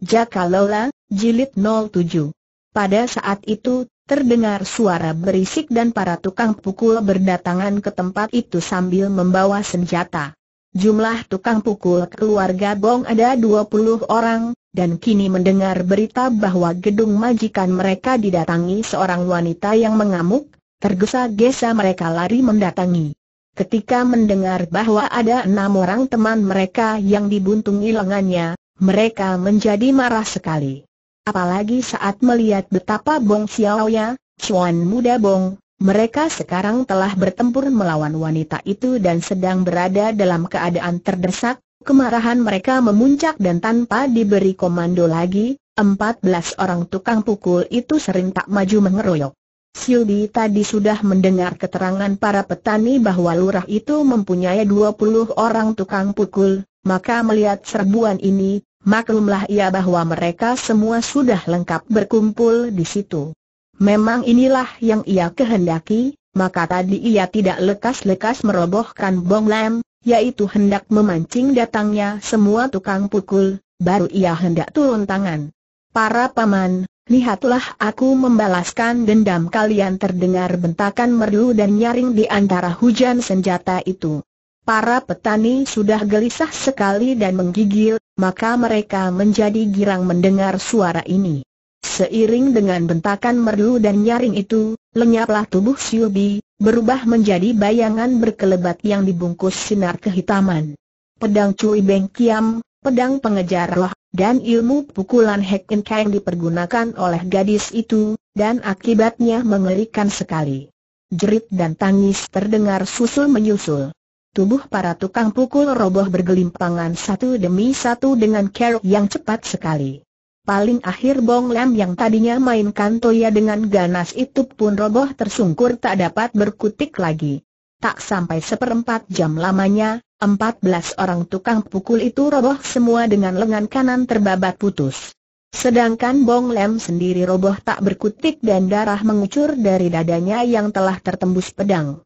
Jaka Lola, Jilid 07. Pada saat itu, terdengar suara berisik dan para tukang pukul berdatangan ke tempat itu sambil membawa senjata. Jumlah tukang pukul keluarga Bong ada 20 orang, dan kini mendengar berita bahwa gedung majikan mereka didatangi seorang wanita yang mengamuk, tergesa-gesa mereka lari mendatangi. Ketika mendengar bahwa ada enam orang teman mereka yang dibuntungi lengannya, mereka menjadi marah sekali. Apalagi saat melihat betapa Bong Xiaoya, Chuan muda Bong, mereka sekarang telah bertempur melawan wanita itu dan sedang berada dalam keadaan terdesak, kemarahan mereka memuncak dan tanpa diberi komando lagi, empat belas orang tukang pukul itu sering tak maju mengeroyok. Siubi tadi sudah mendengar keterangan para petani bahwa lurah itu mempunyai dua puluh orang tukang pukul, maka melihat serbuan ini, Maklumlah ia bahwa mereka semua sudah lengkap berkumpul di situ. Memang inilah yang ia kehendaki, maka tadi ia tidak lekas-lekas merobohkan bong lem, yaitu hendak memancing datangnya semua tukang pukul, baru ia hendak turun tangan. Para paman, lihatlah aku membalaskan dendam kalian terdengar bentakan merdu dan nyaring di antara hujan senjata itu. Para petani sudah gelisah sekali dan menggigil, maka mereka menjadi girang mendengar suara ini. Seiring dengan bentakan merdu dan nyaring itu, lenyaplah tubuh Siubi, berubah menjadi bayangan berkelebat yang dibungkus sinar kehitaman. Pedang Cui Beng Kiam, pedang pengejar roh, dan ilmu pukulan Hek In Kang dipergunakan oleh gadis itu, dan akibatnya mengerikan sekali. Jerit dan tangis terdengar susul-menyusul. Tubuh para tukang pukul roboh bergelimpangan satu demi satu dengan kerok yang cepat sekali. Paling akhir Bong Lam yang tadinya mainkan toya dengan ganas itu pun roboh tersungkur tak dapat berkutik lagi. Tak sampai seperempat jam lamanya, empat belas orang tukang pukul itu roboh semua dengan lengan kanan terbabat putus. Sedangkan Bong Lam sendiri roboh tak berkutik dan darah mengucur dari dadanya yang telah tertembus pedang.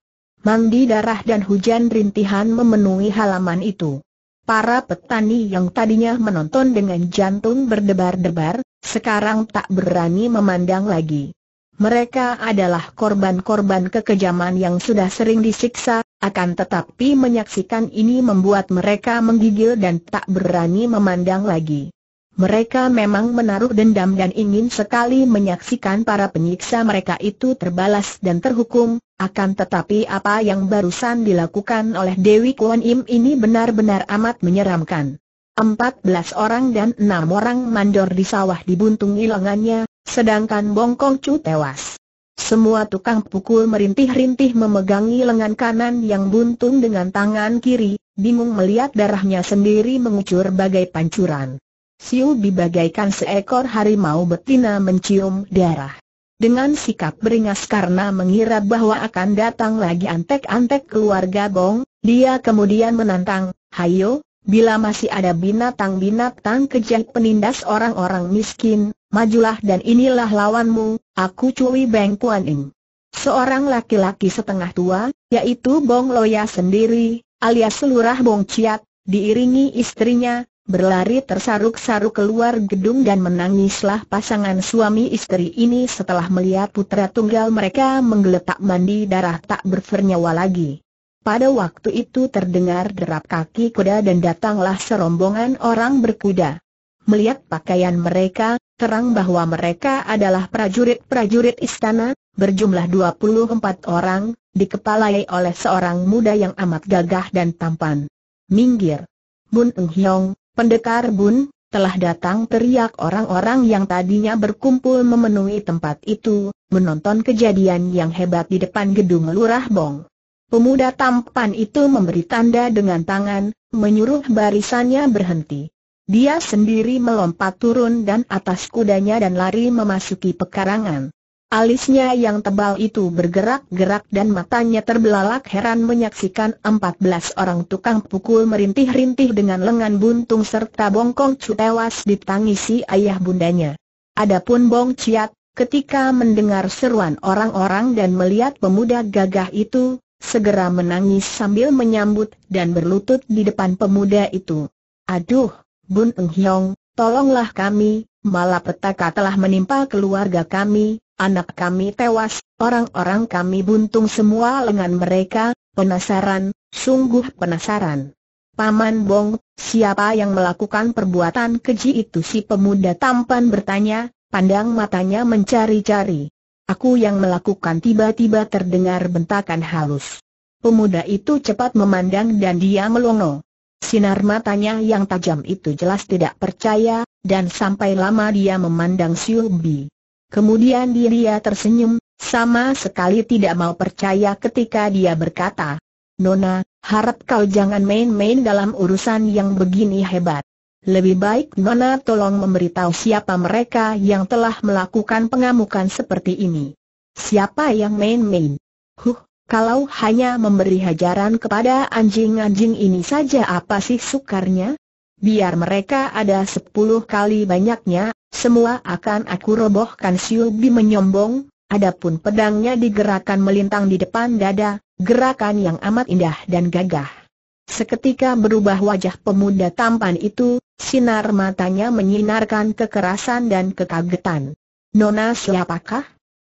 Mandi darah dan hujan rintihan memenuhi halaman itu. Para petani yang tadinya menonton dengan jantung berdebar-debar, sekarang tak berani memandang lagi. Mereka adalah korban-korban kekejaman yang sudah sering disiksa, akan tetapi menyaksikan ini membuat mereka menggigil dan tak berani memandang lagi. Mereka memang menaruh dendam dan ingin sekali menyaksikan para penyiksa mereka itu terbalas dan terhukum, akan tetapi apa yang barusan dilakukan oleh Dewi Kuan Im ini benar-benar amat menyeramkan. 14 orang dan 6 orang mandor di sawah dibuntung lengannya, sedangkan Bongkong Chu tewas. Semua tukang pukul merintih-rintih memegangi lengan kanan yang buntung dengan tangan kiri, bingung melihat darahnya sendiri mengucur bagai pancuran. Siu bibagaikan seekor harimau betina mencium darah. Dengan sikap beringas karena mengira bahwa akan datang lagi antek-antek keluarga Bong, dia kemudian menantang, Hayo, bila masih ada binatang-binatang kejah penindas orang-orang miskin, majulah dan inilah lawanmu, aku Cui Beng Puan Seorang laki-laki setengah tua, yaitu Bong Loya sendiri, alias Lurah Bong Ciat, diiringi istrinya, berlari tersaruk-saruk keluar gedung dan menangislah pasangan suami istri ini setelah melihat putra tunggal mereka menggeletak mandi darah tak bernyawa lagi. Pada waktu itu terdengar derap kaki kuda dan datanglah serombongan orang berkuda. Melihat pakaian mereka, terang bahwa mereka adalah prajurit-prajurit istana, berjumlah 24 orang, dikepalai oleh seorang muda yang amat gagah dan tampan. Minggir! Bun Eng Hiong, Pendekar Bun, telah datang teriak orang-orang yang tadinya berkumpul memenuhi tempat itu, menonton kejadian yang hebat di depan gedung Lurah Bong. Pemuda tampan itu memberi tanda dengan tangan, menyuruh barisannya berhenti. Dia sendiri melompat turun dan atas kudanya dan lari memasuki pekarangan. Alisnya yang tebal itu bergerak-gerak dan matanya terbelalak heran menyaksikan 14 orang tukang pukul merintih-rintih dengan lengan buntung serta bongkong cu tewas ditangisi ayah bundanya. Adapun Bong Ciat, ketika mendengar seruan orang-orang dan melihat pemuda gagah itu, segera menangis sambil menyambut dan berlutut di depan pemuda itu. Aduh, Bun Eng Hiong, tolonglah kami, malapetaka telah menimpa keluarga kami, Anak kami tewas, orang-orang kami buntung semua lengan mereka, penasaran, sungguh penasaran. Paman Bong, siapa yang melakukan perbuatan keji itu si pemuda tampan bertanya, pandang matanya mencari-cari. Aku yang melakukan tiba-tiba terdengar bentakan halus. Pemuda itu cepat memandang dan dia melongo. Sinar matanya yang tajam itu jelas tidak percaya, dan sampai lama dia memandang Bi. Kemudian dia tersenyum, sama sekali tidak mau percaya ketika dia berkata, Nona, harap kau jangan main-main dalam urusan yang begini hebat. Lebih baik Nona tolong memberitahu siapa mereka yang telah melakukan pengamukan seperti ini. Siapa yang main-main? Huh, kalau hanya memberi hajaran kepada anjing-anjing ini saja apa sih sukarnya? Biar mereka ada sepuluh kali banyaknya, semua akan aku robohkan Siubi menyombong, adapun pedangnya digerakkan melintang di depan dada, gerakan yang amat indah dan gagah. Seketika berubah wajah pemuda tampan itu, sinar matanya menyinarkan kekerasan dan kekagetan. Nona siapakah?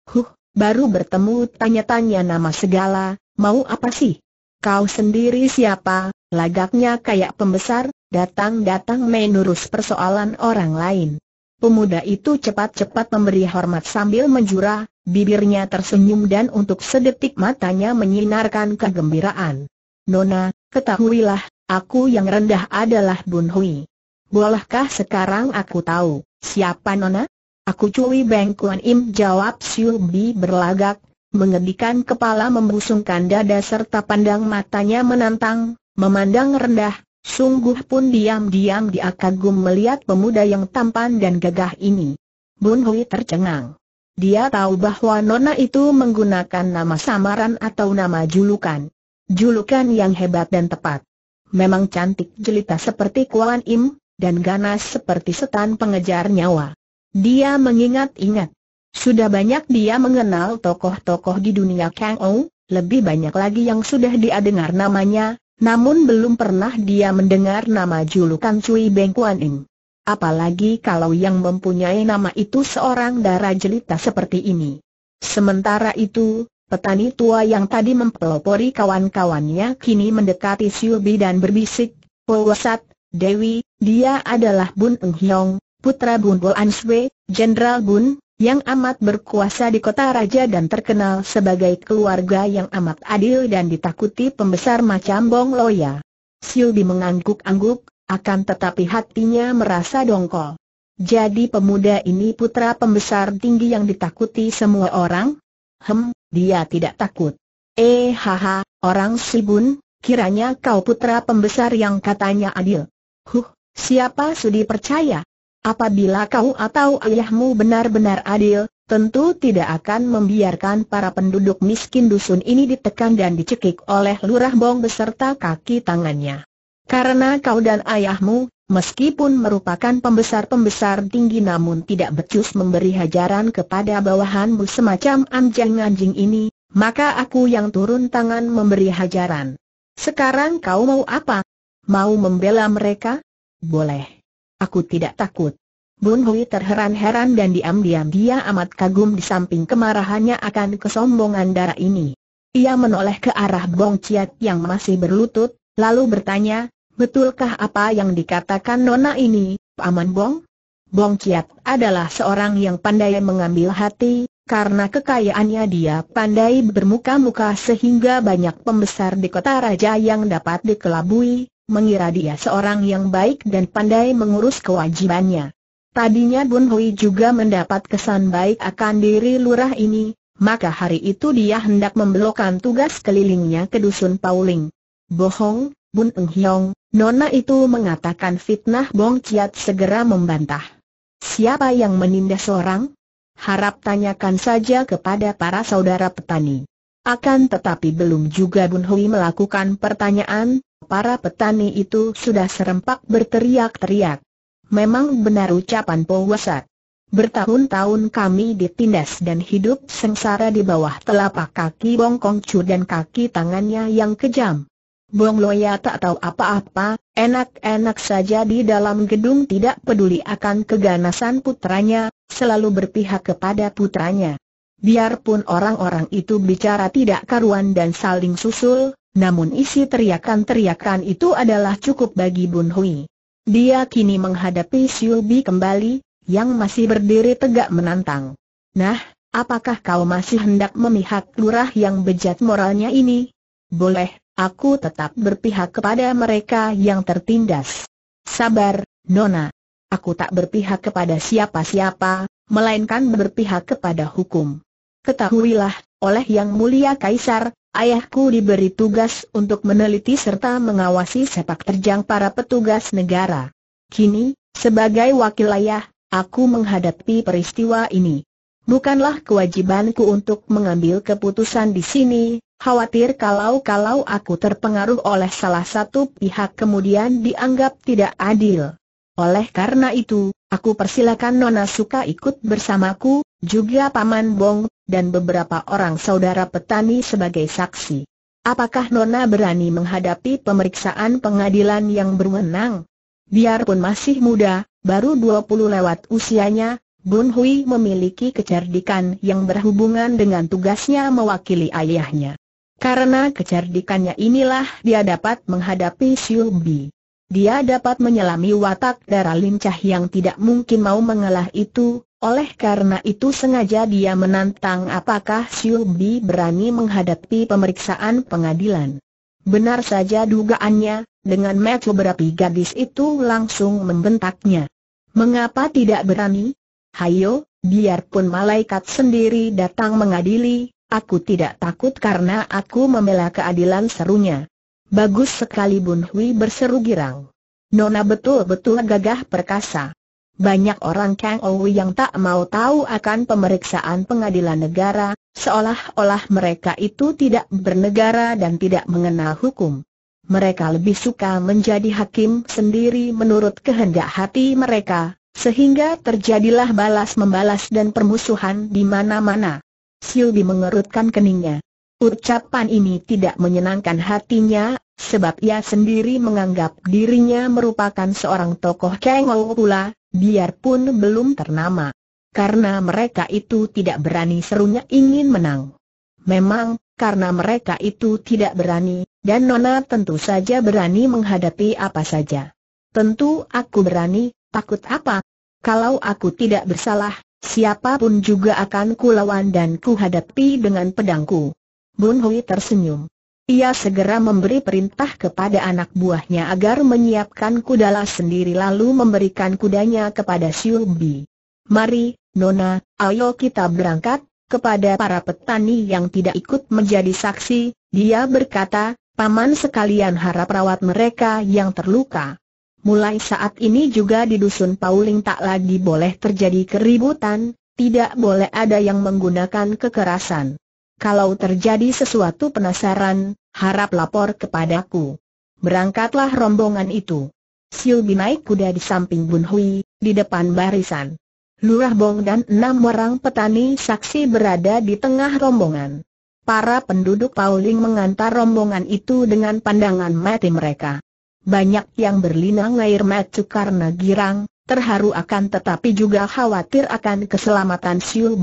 Huh, baru bertemu tanya-tanya nama segala, mau apa sih? Kau sendiri siapa? Lagaknya kayak pembesar, datang-datang menurus persoalan orang lain. Pemuda itu cepat-cepat memberi hormat sambil menjura, bibirnya tersenyum dan untuk sedetik matanya menyinarkan kegembiraan. Nona, ketahuilah, aku yang rendah adalah Bun Hui. Bolehkah sekarang aku tahu, siapa Nona? Aku Cui Beng Kuan Im jawab Siu Bi berlagak, mengedikan kepala membusungkan dada serta pandang matanya menantang, memandang rendah, Sungguh pun diam-diam dia kagum melihat pemuda yang tampan dan gagah ini. Bun Hui tercengang. Dia tahu bahwa Nona itu menggunakan nama samaran atau nama julukan. Julukan yang hebat dan tepat. Memang cantik jelita seperti Kuan Im, dan ganas seperti setan pengejar nyawa. Dia mengingat-ingat. Sudah banyak dia mengenal tokoh-tokoh di dunia Kang Ou, lebih banyak lagi yang sudah dia dengar namanya, namun belum pernah dia mendengar nama julukan Cui Beng Kuan Ing. Apalagi kalau yang mempunyai nama itu seorang darah jelita seperti ini. Sementara itu, petani tua yang tadi mempelopori kawan-kawannya kini mendekati Siu Bi dan berbisik, Powasat, Dewi, dia adalah Bun Eng Hiong, putra Bun Bo An Sui, Jenderal Bun, yang amat berkuasa di kota raja dan terkenal sebagai keluarga yang amat adil dan ditakuti pembesar macam Bong Loya. Siubi mengangguk-angguk, akan tetapi hatinya merasa dongkol. Jadi pemuda ini putra pembesar tinggi yang ditakuti semua orang? Hem, dia tidak takut. Eh haha, orang Sibun, kiranya kau putra pembesar yang katanya adil. Huh, siapa sudi percaya? Apabila kau atau ayahmu benar-benar adil, tentu tidak akan membiarkan para penduduk miskin dusun ini ditekan dan dicekik oleh lurah bong beserta kaki tangannya. Karena kau dan ayahmu, meskipun merupakan pembesar-pembesar tinggi namun tidak becus memberi hajaran kepada bawahanmu semacam anjing-anjing ini, maka aku yang turun tangan memberi hajaran. Sekarang kau mau apa? Mau membela mereka? Boleh. Aku tidak takut. Bun Hui terheran-heran dan diam-diam dia amat kagum di samping kemarahannya akan kesombongan darah ini. Ia menoleh ke arah Bong Ciat yang masih berlutut, lalu bertanya, betulkah apa yang dikatakan Nona ini, Paman Bong? Bong Ciat adalah seorang yang pandai mengambil hati, karena kekayaannya dia pandai bermuka-muka sehingga banyak pembesar di kota raja yang dapat dikelabui, mengira dia seorang yang baik dan pandai mengurus kewajibannya. Tadinya Bun Hui juga mendapat kesan baik akan diri lurah ini, maka hari itu dia hendak membelokkan tugas kelilingnya ke dusun Pauling. Bohong, Bun Eng Hiong, Nona itu mengatakan fitnah Bong Ciat segera membantah. Siapa yang menindas orang? Harap tanyakan saja kepada para saudara petani. Akan tetapi belum juga Bun Hui melakukan pertanyaan, para petani itu sudah serempak berteriak-teriak memang benar ucapan Po Bertahun-tahun kami ditindas dan hidup sengsara di bawah telapak kaki Bong Kong Chu dan kaki tangannya yang kejam. Bong Loya tak tahu apa-apa, enak-enak saja di dalam gedung tidak peduli akan keganasan putranya, selalu berpihak kepada putranya. Biarpun orang-orang itu bicara tidak karuan dan saling susul, namun isi teriakan-teriakan itu adalah cukup bagi Bun Hui. Dia kini menghadapi Siulbi kembali, yang masih berdiri tegak menantang. Nah, apakah kau masih hendak memihak lurah yang bejat moralnya ini? Boleh, aku tetap berpihak kepada mereka yang tertindas. Sabar, Nona. Aku tak berpihak kepada siapa-siapa, melainkan berpihak kepada hukum. Ketahuilah, oleh Yang Mulia Kaisar, Ayahku diberi tugas untuk meneliti serta mengawasi sepak terjang para petugas negara. Kini, sebagai wakil ayah, aku menghadapi peristiwa ini. Bukanlah kewajibanku untuk mengambil keputusan di sini, khawatir kalau-kalau aku terpengaruh oleh salah satu pihak kemudian dianggap tidak adil. Oleh karena itu, aku persilakan Nona Suka ikut bersamaku, juga Paman Bong, dan beberapa orang saudara petani sebagai saksi. Apakah Nona berani menghadapi pemeriksaan pengadilan yang berwenang? Biarpun masih muda, baru 20 lewat usianya, Bun Hui memiliki kecerdikan yang berhubungan dengan tugasnya mewakili ayahnya. Karena kecerdikannya inilah dia dapat menghadapi Xiu Bi. Dia dapat menyelami watak darah lincah yang tidak mungkin mau mengalah itu, oleh karena itu sengaja dia menantang apakah Siu Bi berani menghadapi pemeriksaan pengadilan. Benar saja dugaannya, dengan metu berapi gadis itu langsung membentaknya. Mengapa tidak berani? Hayo, biarpun malaikat sendiri datang mengadili, aku tidak takut karena aku membela keadilan serunya. Bagus sekali Bun Hui berseru girang. Nona betul-betul gagah perkasa. Banyak orang Kang Owi yang tak mau tahu akan pemeriksaan pengadilan negara, seolah-olah mereka itu tidak bernegara dan tidak mengenal hukum. Mereka lebih suka menjadi hakim sendiri menurut kehendak hati mereka, sehingga terjadilah balas-membalas dan permusuhan di mana-mana. Silbi mengerutkan keningnya. Ucapan ini tidak menyenangkan hatinya, Sebab ia sendiri menganggap dirinya merupakan seorang tokoh cengol pula, biarpun belum ternama. Karena mereka itu tidak berani serunya ingin menang. Memang, karena mereka itu tidak berani, dan Nona tentu saja berani menghadapi apa saja. Tentu aku berani, takut apa? Kalau aku tidak bersalah, siapapun juga akan kulawan dan kuhadapi dengan pedangku. Bun Hui tersenyum. Ia segera memberi perintah kepada anak buahnya agar menyiapkan kudala sendiri lalu memberikan kudanya kepada Siubi. Mari, Nona, ayo kita berangkat, kepada para petani yang tidak ikut menjadi saksi, dia berkata, Paman sekalian harap rawat mereka yang terluka. Mulai saat ini juga di dusun Pauling tak lagi boleh terjadi keributan, tidak boleh ada yang menggunakan kekerasan kalau terjadi sesuatu penasaran, harap lapor kepadaku. Berangkatlah rombongan itu. Siu naik kuda di samping Bun Hui, di depan barisan. Lurah Bong dan enam orang petani saksi berada di tengah rombongan. Para penduduk Pauling mengantar rombongan itu dengan pandangan mati mereka. Banyak yang berlinang air macu karena girang, terharu akan tetapi juga khawatir akan keselamatan Siu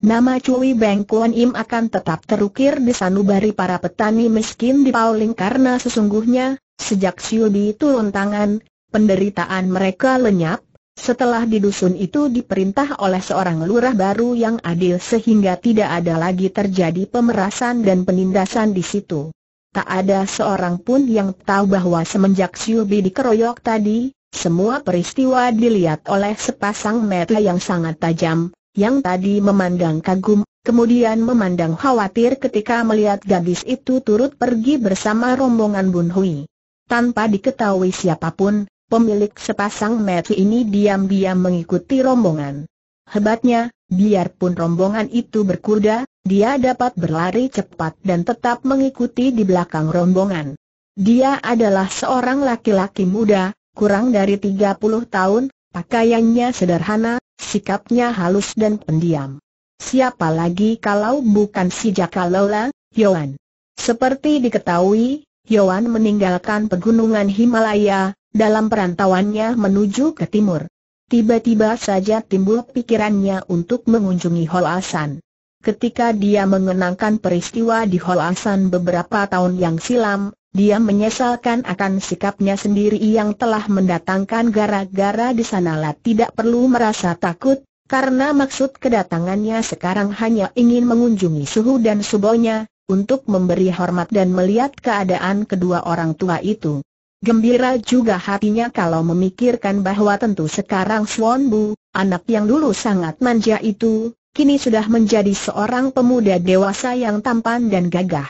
Nama Cui Beng Kuan Im akan tetap terukir di sanubari para petani miskin di Pauling karena sesungguhnya, sejak Siubi turun tangan, penderitaan mereka lenyap, setelah di dusun itu diperintah oleh seorang lurah baru yang adil sehingga tidak ada lagi terjadi pemerasan dan penindasan di situ. Tak ada seorang pun yang tahu bahwa semenjak Siubi dikeroyok tadi, semua peristiwa dilihat oleh sepasang mata yang sangat tajam, yang tadi memandang kagum, kemudian memandang khawatir ketika melihat gadis itu turut pergi bersama rombongan Bun Hui. Tanpa diketahui siapapun, pemilik sepasang mata ini diam-diam mengikuti rombongan. Hebatnya, biarpun rombongan itu berkuda, dia dapat berlari cepat dan tetap mengikuti di belakang rombongan. Dia adalah seorang laki-laki muda, kurang dari 30 tahun, pakaiannya sederhana, sikapnya halus dan pendiam. Siapa lagi kalau bukan si Jaka Lola, Yohan? Seperti diketahui, Yohan meninggalkan pegunungan Himalaya, dalam perantauannya menuju ke timur. Tiba-tiba saja timbul pikirannya untuk mengunjungi Holasan. Ketika dia mengenangkan peristiwa di Holasan beberapa tahun yang silam, dia menyesalkan akan sikapnya sendiri yang telah mendatangkan gara-gara di sanalah tidak perlu merasa takut, karena maksud kedatangannya sekarang hanya ingin mengunjungi suhu dan subonya, untuk memberi hormat dan melihat keadaan kedua orang tua itu. Gembira juga hatinya kalau memikirkan bahwa tentu sekarang Swan Bu, anak yang dulu sangat manja itu, kini sudah menjadi seorang pemuda dewasa yang tampan dan gagah.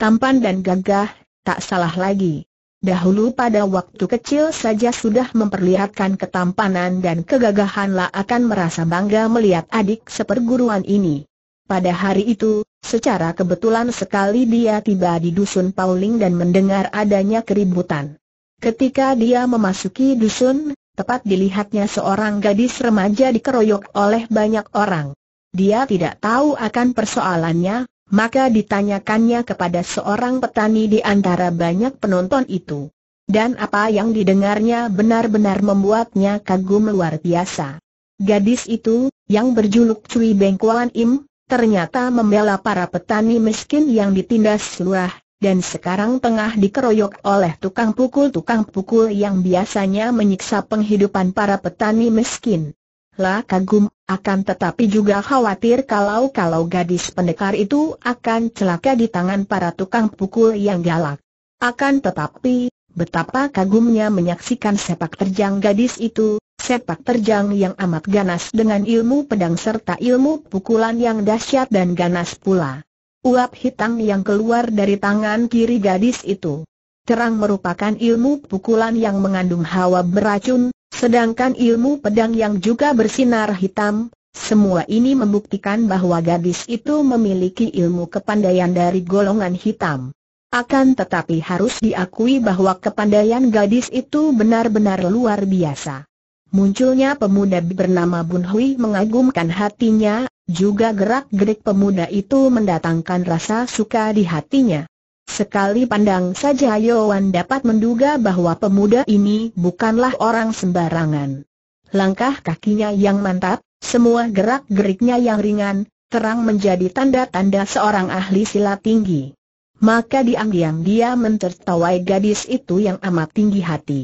Tampan dan gagah, tak salah lagi. Dahulu pada waktu kecil saja sudah memperlihatkan ketampanan dan kegagahan lah akan merasa bangga melihat adik seperguruan ini. Pada hari itu, secara kebetulan sekali dia tiba di dusun Pauling dan mendengar adanya keributan. Ketika dia memasuki dusun, tepat dilihatnya seorang gadis remaja dikeroyok oleh banyak orang. Dia tidak tahu akan persoalannya, maka ditanyakannya kepada seorang petani di antara banyak penonton itu. Dan apa yang didengarnya benar-benar membuatnya kagum luar biasa. Gadis itu, yang berjuluk Cui Bengkuan Im, ternyata membela para petani miskin yang ditindas lurah, dan sekarang tengah dikeroyok oleh tukang pukul-tukang pukul yang biasanya menyiksa penghidupan para petani miskin lah kagum, akan tetapi juga khawatir kalau-kalau gadis pendekar itu akan celaka di tangan para tukang pukul yang galak. Akan tetapi, betapa kagumnya menyaksikan sepak terjang gadis itu, sepak terjang yang amat ganas dengan ilmu pedang serta ilmu pukulan yang dahsyat dan ganas pula. Uap hitam yang keluar dari tangan kiri gadis itu. Terang merupakan ilmu pukulan yang mengandung hawa beracun, Sedangkan ilmu pedang yang juga bersinar hitam, semua ini membuktikan bahwa gadis itu memiliki ilmu kepandaian dari golongan hitam. Akan tetapi harus diakui bahwa kepandaian gadis itu benar-benar luar biasa. Munculnya pemuda bernama Bun Hui mengagumkan hatinya, juga gerak-gerik pemuda itu mendatangkan rasa suka di hatinya. Sekali pandang saja Wan dapat menduga bahwa pemuda ini bukanlah orang sembarangan. Langkah kakinya yang mantap, semua gerak-geriknya yang ringan, terang menjadi tanda-tanda seorang ahli silat tinggi. Maka diam-diam dia mentertawai gadis itu yang amat tinggi hati.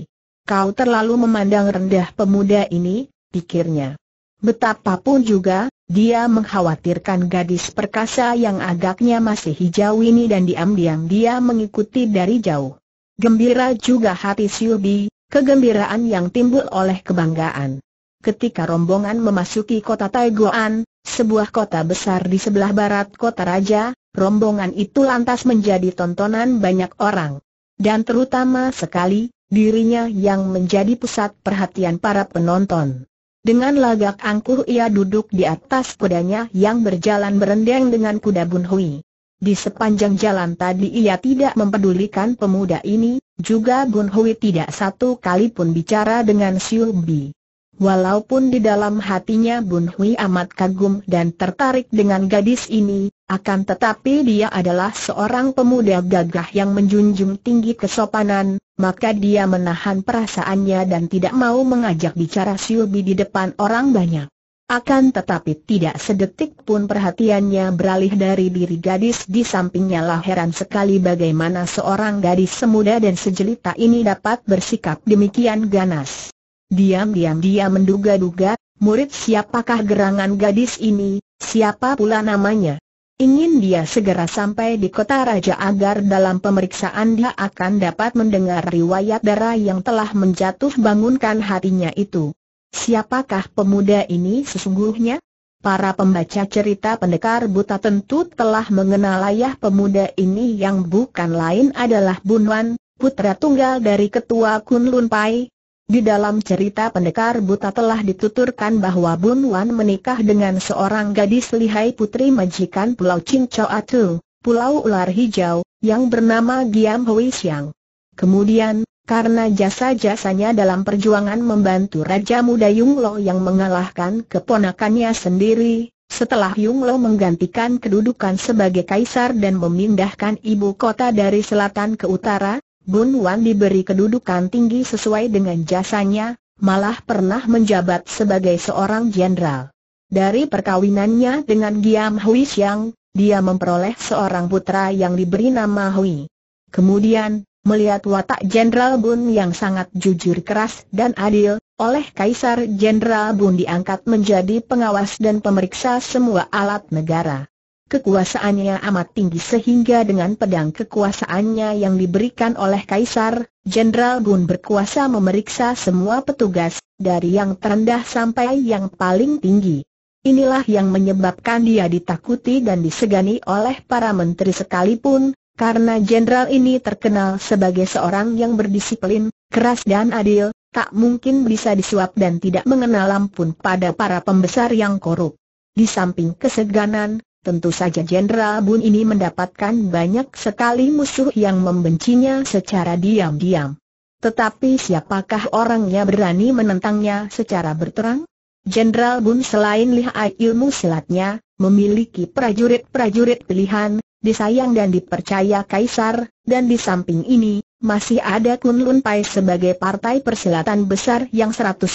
Kau terlalu memandang rendah pemuda ini, pikirnya. Betapapun juga, dia mengkhawatirkan gadis perkasa yang agaknya masih hijau ini dan diam-diam dia mengikuti dari jauh. Gembira juga hati Siubi, kegembiraan yang timbul oleh kebanggaan. Ketika rombongan memasuki kota Taiguan, sebuah kota besar di sebelah barat kota raja, rombongan itu lantas menjadi tontonan banyak orang. Dan terutama sekali, dirinya yang menjadi pusat perhatian para penonton. Dengan lagak angkuh ia duduk di atas kudanya yang berjalan berendeng dengan kuda Bunhui. Di sepanjang jalan tadi ia tidak mempedulikan pemuda ini, juga Bunhui tidak satu kali pun bicara dengan Siu Bi. Walaupun di dalam hatinya Bunhui amat kagum dan tertarik dengan gadis ini, akan tetapi dia adalah seorang pemuda gagah yang menjunjung tinggi kesopanan, maka dia menahan perasaannya dan tidak mau mengajak bicara Siubi di depan orang banyak. Akan tetapi tidak sedetik pun perhatiannya beralih dari diri gadis di sampingnya lah heran sekali bagaimana seorang gadis semuda dan sejelita ini dapat bersikap demikian ganas. Diam-diam dia menduga-duga, murid siapakah gerangan gadis ini, siapa pula namanya. Ingin dia segera sampai di kota raja agar dalam pemeriksaan dia akan dapat mendengar riwayat darah yang telah menjatuh bangunkan hatinya itu. Siapakah pemuda ini sesungguhnya? Para pembaca cerita pendekar buta tentu telah mengenal ayah pemuda ini yang bukan lain adalah Bunwan, putra tunggal dari ketua Kunlun Pai, di dalam cerita pendekar buta telah dituturkan bahwa Bun Wan menikah dengan seorang gadis lihai putri majikan Pulau Chinchoa Tu, Pulau Ular Hijau, yang bernama Giam Hui Xiang. Kemudian, karena jasa-jasanya dalam perjuangan membantu Raja Muda Yung Lo yang mengalahkan keponakannya sendiri, setelah Yung Lo menggantikan kedudukan sebagai kaisar dan memindahkan ibu kota dari selatan ke utara, Bun Wan diberi kedudukan tinggi sesuai dengan jasanya, malah pernah menjabat sebagai seorang jenderal. Dari perkawinannya dengan Giam Hui Xiang, dia memperoleh seorang putra yang diberi nama Hui. Kemudian, melihat watak Jenderal Bun yang sangat jujur keras dan adil, oleh Kaisar Jenderal Bun diangkat menjadi pengawas dan pemeriksa semua alat negara. Kekuasaannya amat tinggi sehingga dengan pedang kekuasaannya yang diberikan oleh Kaisar, Jenderal Gun berkuasa memeriksa semua petugas, dari yang terendah sampai yang paling tinggi. Inilah yang menyebabkan dia ditakuti dan disegani oleh para menteri sekalipun, karena jenderal ini terkenal sebagai seorang yang berdisiplin, keras dan adil, tak mungkin bisa disuap dan tidak mengenal ampun pada para pembesar yang korup. Di samping keseganan, Tentu saja Jenderal Bun ini mendapatkan banyak sekali musuh yang membencinya secara diam-diam. Tetapi siapakah orangnya berani menentangnya secara berterang? Jenderal Bun selain lihai ilmu silatnya, memiliki prajurit-prajurit pilihan, disayang dan dipercaya kaisar, dan di samping ini, masih ada Kunlun Pai sebagai partai persilatan besar yang 100%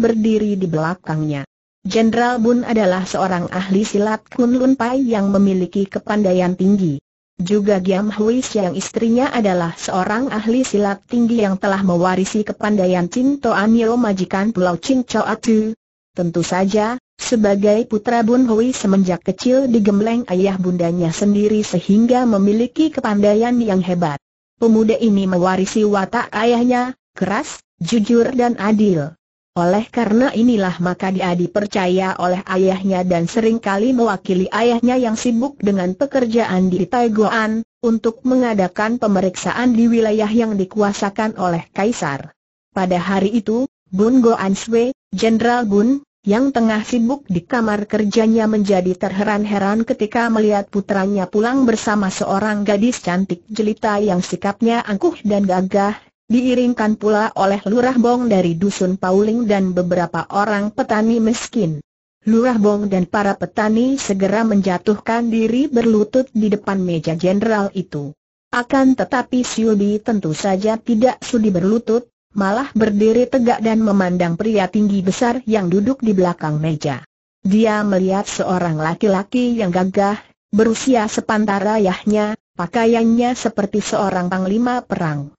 berdiri di belakangnya. Jenderal Bun adalah seorang ahli silat Kunlun Pai yang memiliki kepandaian tinggi. Juga Giam Hui yang istrinya adalah seorang ahli silat tinggi yang telah mewarisi kepandaian Chin Anio majikan Pulau Chin Atu. Tentu saja, sebagai putra Bun Hui semenjak kecil digembleng ayah bundanya sendiri sehingga memiliki kepandaian yang hebat. Pemuda ini mewarisi watak ayahnya, keras, jujur dan adil. Oleh karena inilah maka dia dipercaya oleh ayahnya dan seringkali mewakili ayahnya yang sibuk dengan pekerjaan di Taiguan, untuk mengadakan pemeriksaan di wilayah yang dikuasakan oleh Kaisar. Pada hari itu, Bun Goan Sui, Jenderal Bun, yang tengah sibuk di kamar kerjanya menjadi terheran-heran ketika melihat putranya pulang bersama seorang gadis cantik jelita yang sikapnya angkuh dan gagah, Diiringkan pula oleh Lurah Bong dari Dusun Pauling dan beberapa orang petani miskin. Lurah Bong dan para petani segera menjatuhkan diri berlutut di depan meja jenderal itu. Akan tetapi Siubi tentu saja tidak sudi berlutut, malah berdiri tegak dan memandang pria tinggi besar yang duduk di belakang meja. Dia melihat seorang laki-laki yang gagah, berusia sepantara ayahnya, pakaiannya seperti seorang panglima perang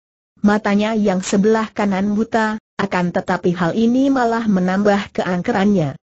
matanya yang sebelah kanan buta, akan tetapi hal ini malah menambah keangkerannya.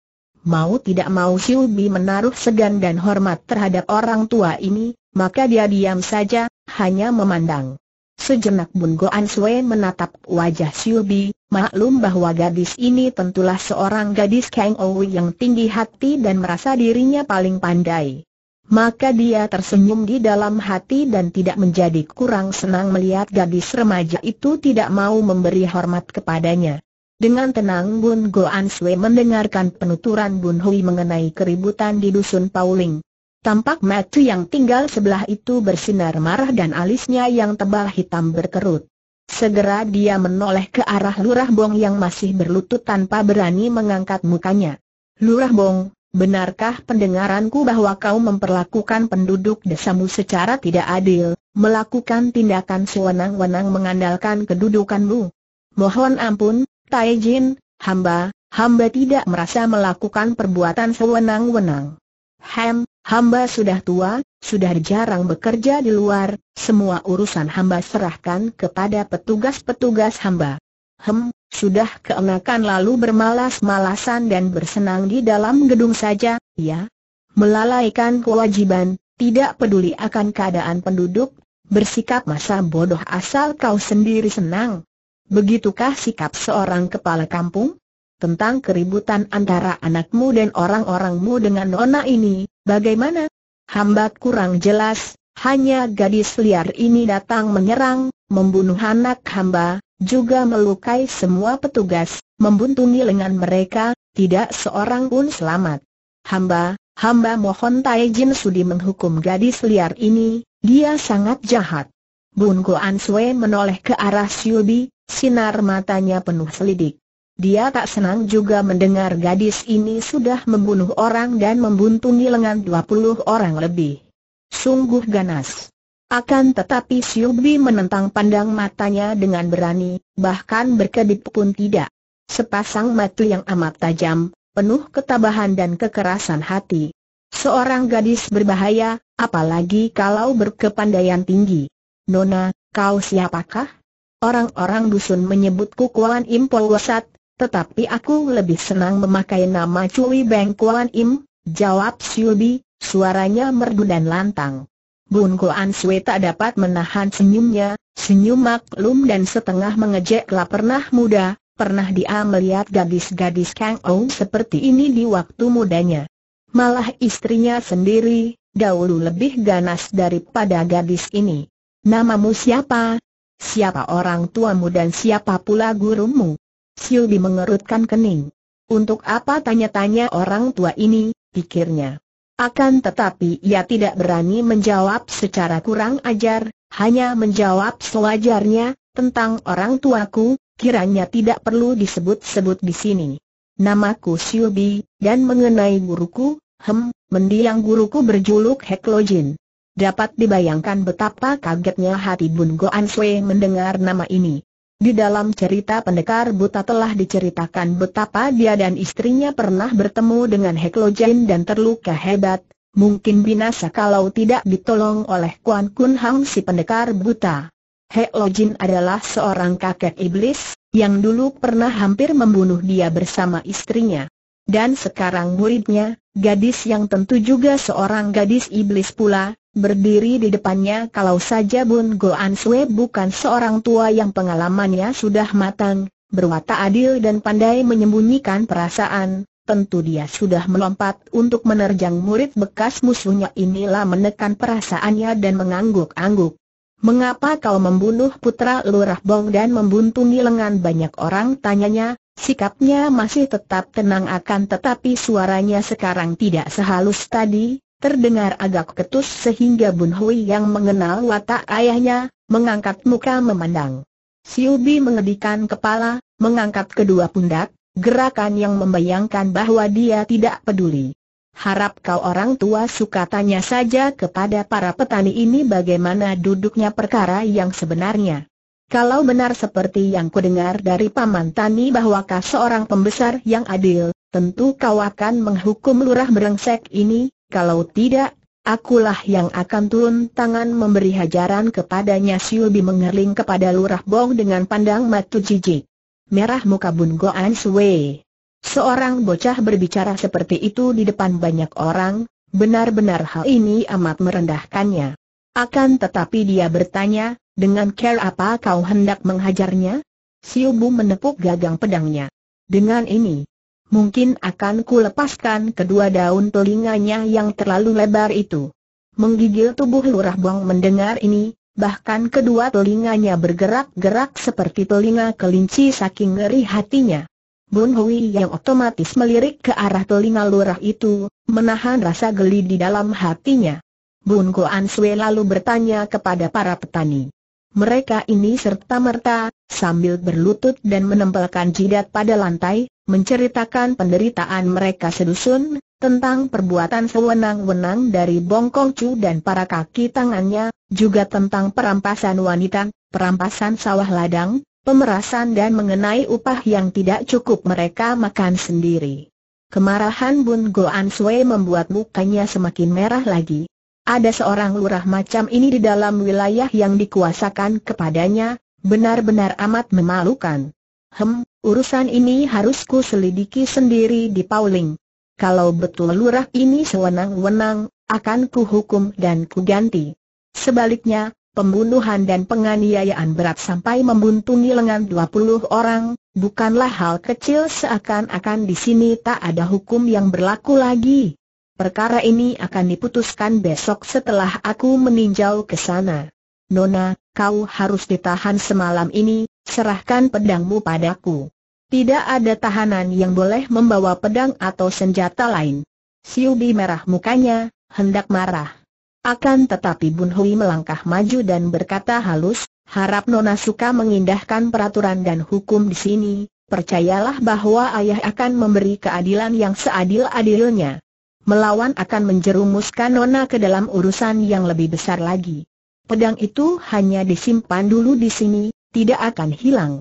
Mau tidak mau Xiubi menaruh segan dan hormat terhadap orang tua ini, maka dia diam saja, hanya memandang. Sejenak Bun Goan menatap wajah Xiubi, maklum bahwa gadis ini tentulah seorang gadis Kang Ou yang tinggi hati dan merasa dirinya paling pandai maka dia tersenyum di dalam hati dan tidak menjadi kurang senang melihat gadis remaja itu tidak mau memberi hormat kepadanya. Dengan tenang Bun Goan Sui mendengarkan penuturan Bun Hui mengenai keributan di dusun Pauling. Tampak Matthew yang tinggal sebelah itu bersinar marah dan alisnya yang tebal hitam berkerut. Segera dia menoleh ke arah Lurah Bong yang masih berlutut tanpa berani mengangkat mukanya. Lurah Bong, benarkah pendengaranku bahwa kau memperlakukan penduduk desamu secara tidak adil, melakukan tindakan sewenang-wenang mengandalkan kedudukanmu? Mohon ampun, Tai hamba, hamba tidak merasa melakukan perbuatan sewenang-wenang. Hem, hamba sudah tua, sudah jarang bekerja di luar, semua urusan hamba serahkan kepada petugas-petugas hamba. Hem, sudah keenakan lalu bermalas-malasan dan bersenang di dalam gedung saja, ya. Melalaikan kewajiban, tidak peduli akan keadaan penduduk, bersikap masa bodoh asal kau sendiri senang. Begitukah sikap seorang kepala kampung? Tentang keributan antara anakmu dan orang-orangmu dengan nona ini, bagaimana? Hamba kurang jelas, hanya gadis liar ini datang menyerang, membunuh anak hamba, juga melukai semua petugas, membuntungi lengan mereka, tidak seorang pun selamat. Hamba, hamba mohon Taijin Sudi menghukum gadis liar ini, dia sangat jahat. Bun Goan Sui menoleh ke arah Siubi, sinar matanya penuh selidik. Dia tak senang juga mendengar gadis ini sudah membunuh orang dan membuntungi lengan 20 orang lebih. Sungguh ganas. Akan tetapi Siubi menentang pandang matanya dengan berani, bahkan berkedip pun tidak. Sepasang mata yang amat tajam, penuh ketabahan dan kekerasan hati. Seorang gadis berbahaya, apalagi kalau berkepandaian tinggi. Nona, kau siapakah? Orang-orang dusun menyebutku Kuan Im Polwasat, tetapi aku lebih senang memakai nama Cui Beng Kuan Im, jawab Siubi, suaranya merdu dan lantang. Bun Koan Sui tak dapat menahan senyumnya, senyum maklum dan setengah mengejek lah pernah muda, pernah dia melihat gadis-gadis Kang Ou seperti ini di waktu mudanya. Malah istrinya sendiri, dahulu lebih ganas daripada gadis ini. Namamu siapa? Siapa orang tuamu dan siapa pula gurumu? Silbi mengerutkan kening. Untuk apa tanya-tanya orang tua ini, pikirnya. Akan tetapi ia tidak berani menjawab secara kurang ajar, hanya menjawab sewajarnya, tentang orang tuaku, kiranya tidak perlu disebut-sebut di sini. Namaku Siubi, dan mengenai guruku, hem, mendiang guruku berjuluk Heklojin. Dapat dibayangkan betapa kagetnya hati Bun Goan Sui mendengar nama ini. Di dalam cerita pendekar buta telah diceritakan betapa dia dan istrinya pernah bertemu dengan Heklojin dan terluka hebat, mungkin binasa kalau tidak ditolong oleh Kuan Kun Hang si pendekar buta. Heklojin adalah seorang kakek iblis, yang dulu pernah hampir membunuh dia bersama istrinya. Dan sekarang muridnya, gadis yang tentu juga seorang gadis iblis pula, berdiri di depannya kalau saja Bun Go An Sue bukan seorang tua yang pengalamannya sudah matang, berwatak adil dan pandai menyembunyikan perasaan, tentu dia sudah melompat untuk menerjang murid bekas musuhnya inilah menekan perasaannya dan mengangguk-angguk. Mengapa kau membunuh putra Lurah Bong dan membuntungi lengan banyak orang tanyanya, sikapnya masih tetap tenang akan tetapi suaranya sekarang tidak sehalus tadi, terdengar agak ketus sehingga Bun Hui yang mengenal watak ayahnya, mengangkat muka memandang. Siu Bi mengedikan kepala, mengangkat kedua pundak, gerakan yang membayangkan bahwa dia tidak peduli. Harap kau orang tua suka tanya saja kepada para petani ini bagaimana duduknya perkara yang sebenarnya. Kalau benar seperti yang kudengar dari Paman Tani bahwa kau seorang pembesar yang adil, tentu kau akan menghukum lurah berengsek ini, kalau tidak, akulah yang akan turun tangan memberi hajaran kepadanya Siubi mengerling kepada Lurah Bong dengan pandang matu jijik. Merah muka Bun Goan Sui. Seorang bocah berbicara seperti itu di depan banyak orang, benar-benar hal ini amat merendahkannya. Akan tetapi dia bertanya, dengan care apa kau hendak menghajarnya? Siubu menepuk gagang pedangnya. Dengan ini, mungkin akan kulepaskan kedua daun telinganya yang terlalu lebar itu. Menggigil tubuh Lurah Bong mendengar ini, bahkan kedua telinganya bergerak-gerak seperti telinga kelinci saking ngeri hatinya. Bun Hui yang otomatis melirik ke arah telinga lurah itu, menahan rasa geli di dalam hatinya. Bun Goan Sui lalu bertanya kepada para petani. Mereka ini serta-merta, sambil berlutut dan menempelkan jidat pada lantai, menceritakan penderitaan mereka sedusun, tentang perbuatan sewenang-wenang dari Bongkong Chu dan para kaki tangannya, juga tentang perampasan wanita, perampasan sawah ladang, pemerasan dan mengenai upah yang tidak cukup mereka makan sendiri. Kemarahan Bun Go An Sui membuat mukanya semakin merah lagi. Ada seorang lurah macam ini di dalam wilayah yang dikuasakan kepadanya, benar-benar amat memalukan. Hem, urusan ini harus ku selidiki sendiri di Pauling. Kalau betul lurah ini sewenang-wenang, akan ku hukum dan ku ganti. Sebaliknya, pembunuhan dan penganiayaan berat sampai membuntungi lengan 20 orang, bukanlah hal kecil seakan-akan di sini tak ada hukum yang berlaku lagi. Perkara ini akan diputuskan besok setelah aku meninjau ke sana. Nona, kau harus ditahan semalam ini, serahkan pedangmu padaku. Tidak ada tahanan yang boleh membawa pedang atau senjata lain. Siubi merah mukanya, hendak marah. Akan tetapi Bun Hui melangkah maju dan berkata halus, harap Nona suka mengindahkan peraturan dan hukum di sini, percayalah bahwa ayah akan memberi keadilan yang seadil-adilnya. Melawan akan menjerumuskan Nona ke dalam urusan yang lebih besar lagi. Pedang itu hanya disimpan dulu di sini, tidak akan hilang.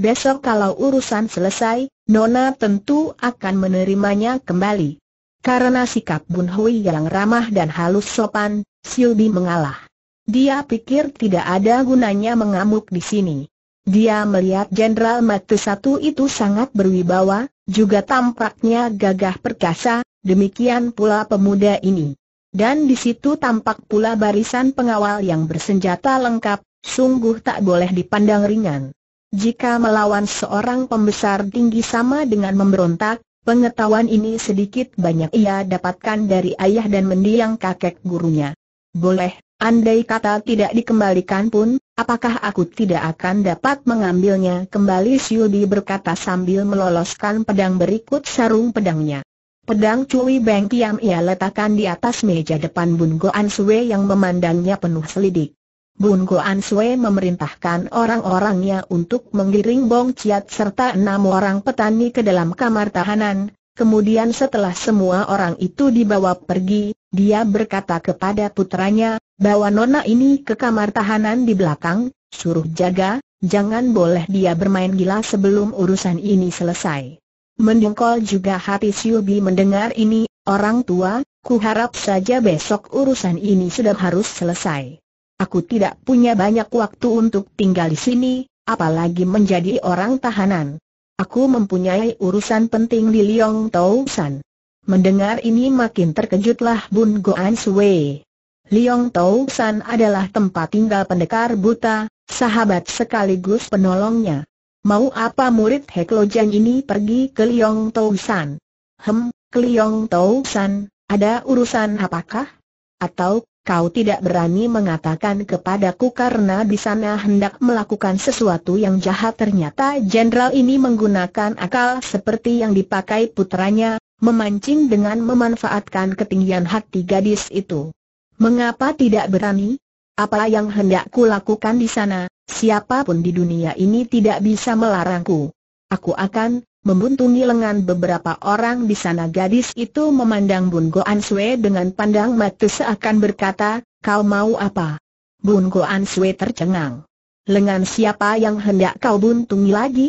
Besok kalau urusan selesai, Nona tentu akan menerimanya kembali. Karena sikap Bun Hui yang ramah dan halus sopan, Silbi mengalah. Dia pikir tidak ada gunanya mengamuk di sini. Dia melihat Jenderal Mati Satu itu sangat berwibawa, juga tampaknya gagah perkasa, demikian pula pemuda ini. Dan di situ tampak pula barisan pengawal yang bersenjata lengkap, sungguh tak boleh dipandang ringan. Jika melawan seorang pembesar tinggi sama dengan memberontak, pengetahuan ini sedikit banyak ia dapatkan dari ayah dan mendiang kakek gurunya. Boleh, andai kata tidak dikembalikan pun, apakah aku tidak akan dapat mengambilnya kembali Siudi berkata sambil meloloskan pedang berikut sarung pedangnya. Pedang Cui Beng Tiam ia letakkan di atas meja depan Bun Goan Sue yang memandangnya penuh selidik. Bun Goan Sue memerintahkan orang-orangnya untuk menggiring Bong Ciat serta enam orang petani ke dalam kamar tahanan. Kemudian setelah semua orang itu dibawa pergi, dia berkata kepada putranya, bawa nona ini ke kamar tahanan di belakang, suruh jaga, jangan boleh dia bermain gila sebelum urusan ini selesai. Mendengkol juga hati Siubi mendengar ini, orang tua, ku harap saja besok urusan ini sudah harus selesai. Aku tidak punya banyak waktu untuk tinggal di sini, apalagi menjadi orang tahanan. Aku mempunyai urusan penting di Liong Tau San. Mendengar ini makin terkejutlah Bun Goan Sui. Liong Tau San adalah tempat tinggal pendekar buta, sahabat sekaligus penolongnya. Mau apa murid Heklojan ini pergi ke Liong Tau San? Hem, ke Liong Tau San, ada urusan apakah? Atau kau tidak berani mengatakan kepadaku karena di sana hendak melakukan sesuatu yang jahat. Ternyata jenderal ini menggunakan akal seperti yang dipakai putranya, memancing dengan memanfaatkan ketinggian hati gadis itu. Mengapa tidak berani? Apa yang hendak kulakukan di sana, siapapun di dunia ini tidak bisa melarangku. Aku akan membuntungi lengan beberapa orang di sana gadis itu memandang Bun Go An Sui dengan pandang mata seakan berkata, kau mau apa? Bun Go An Sui tercengang. Lengan siapa yang hendak kau buntungi lagi?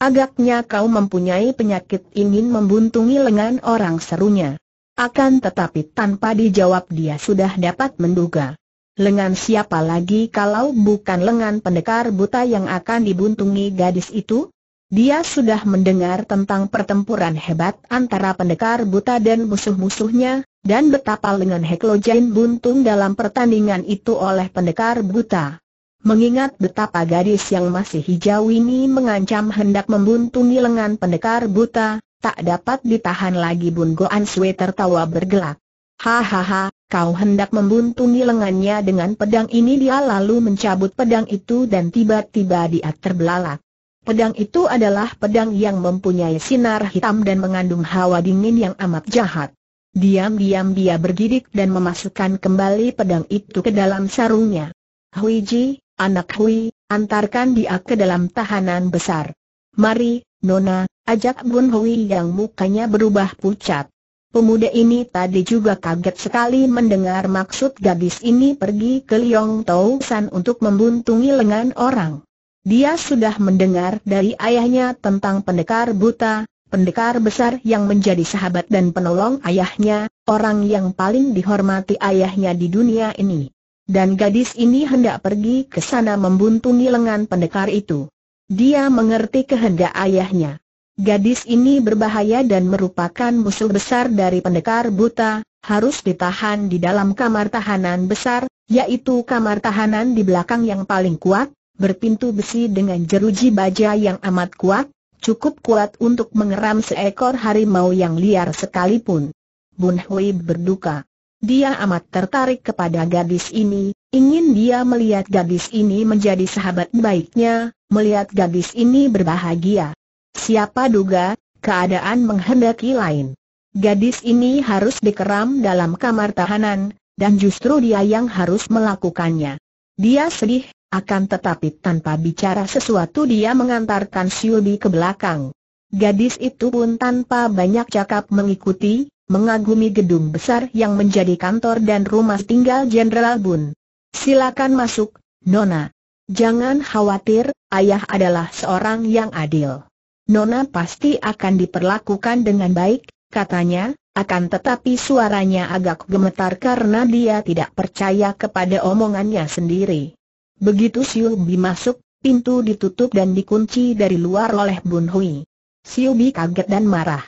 Agaknya kau mempunyai penyakit ingin membuntungi lengan orang serunya. Akan tetapi tanpa dijawab dia sudah dapat menduga. Lengan siapa lagi kalau bukan lengan pendekar buta yang akan dibuntungi gadis itu? Dia sudah mendengar tentang pertempuran hebat antara pendekar buta dan musuh-musuhnya, dan betapa lengan Heklo Jain buntung dalam pertandingan itu oleh pendekar buta. Mengingat betapa gadis yang masih hijau ini mengancam hendak membuntungi lengan pendekar buta, tak dapat ditahan lagi Bun Goan Sui tertawa bergelak. Hahaha, kau hendak membuntungi lengannya dengan pedang ini dia lalu mencabut pedang itu dan tiba-tiba dia terbelalak. Pedang itu adalah pedang yang mempunyai sinar hitam dan mengandung hawa dingin yang amat jahat. Diam-diam dia bergidik dan memasukkan kembali pedang itu ke dalam sarungnya. Hui Ji, anak Hui, antarkan dia ke dalam tahanan besar. Mari, Nona, ajak Bun Hui yang mukanya berubah pucat. Pemuda ini tadi juga kaget sekali mendengar maksud gadis ini pergi ke Liong Tau San untuk membuntungi lengan orang. Dia sudah mendengar dari ayahnya tentang pendekar buta, pendekar besar yang menjadi sahabat dan penolong ayahnya, orang yang paling dihormati ayahnya di dunia ini. Dan gadis ini hendak pergi ke sana membuntungi lengan pendekar itu. Dia mengerti kehendak ayahnya. Gadis ini berbahaya dan merupakan musuh besar dari pendekar buta, harus ditahan di dalam kamar tahanan besar, yaitu kamar tahanan di belakang yang paling kuat, berpintu besi dengan jeruji baja yang amat kuat, cukup kuat untuk mengeram seekor harimau yang liar sekalipun. Bun Hui berduka. Dia amat tertarik kepada gadis ini, ingin dia melihat gadis ini menjadi sahabat baiknya, melihat gadis ini berbahagia. Siapa duga, keadaan menghendaki lain. Gadis ini harus dikeram dalam kamar tahanan, dan justru dia yang harus melakukannya. Dia sedih, akan tetapi tanpa bicara sesuatu dia mengantarkan Siubi ke belakang. Gadis itu pun tanpa banyak cakap mengikuti, mengagumi gedung besar yang menjadi kantor dan rumah tinggal Jenderal Bun. Silakan masuk, Nona. Jangan khawatir, ayah adalah seorang yang adil. Nona pasti akan diperlakukan dengan baik, katanya, akan tetapi suaranya agak gemetar karena dia tidak percaya kepada omongannya sendiri. Begitu Siu Bi masuk, pintu ditutup dan dikunci dari luar oleh Bun Hui. Siu Bi kaget dan marah.